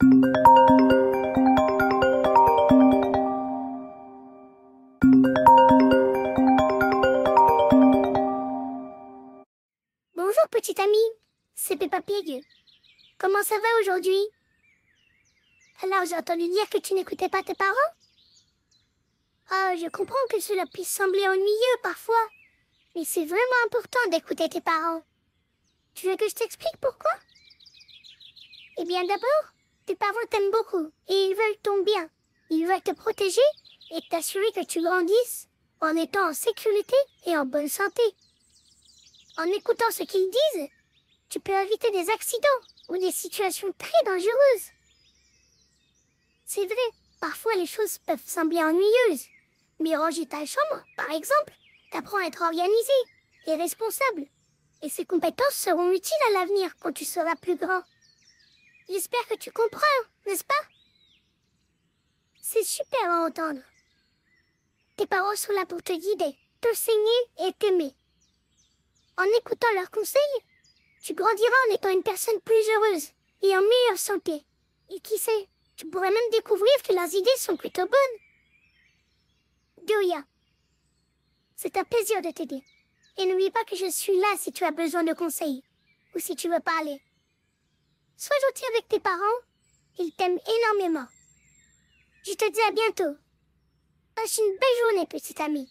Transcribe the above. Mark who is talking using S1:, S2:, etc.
S1: Bonjour petite amie, c'est Peppa Comment ça va aujourd'hui Alors j'ai entendu dire que tu n'écoutais pas tes parents Ah, je comprends que cela puisse sembler ennuyeux parfois, mais c'est vraiment important d'écouter tes parents. Tu veux que je t'explique pourquoi Eh bien d'abord, tes parents t'aiment beaucoup et ils veulent ton bien. Ils veulent te protéger et t'assurer que tu grandisses en étant en sécurité et en bonne santé. En écoutant ce qu'ils disent, tu peux éviter des accidents ou des situations très dangereuses. C'est vrai, parfois les choses peuvent sembler ennuyeuses, mais ranger ta chambre, par exemple, t'apprend à être organisé et responsable, et ces compétences seront utiles à l'avenir quand tu seras plus grand. J'espère que tu comprends, n'est-ce pas C'est super à entendre. Tes parents sont là pour te guider, t'enseigner et t'aimer. En écoutant leurs conseils, tu grandiras en étant une personne plus heureuse et en meilleure santé. Et qui sait, tu pourrais même découvrir que leurs idées sont plutôt bonnes. Doya, c'est un plaisir de t'aider. Et n'oublie pas que je suis là si tu as besoin de conseils ou si tu veux parler. Sois gentil avec tes parents. Ils t'aiment énormément. Je te dis à bientôt. Passe une belle journée, petite amie.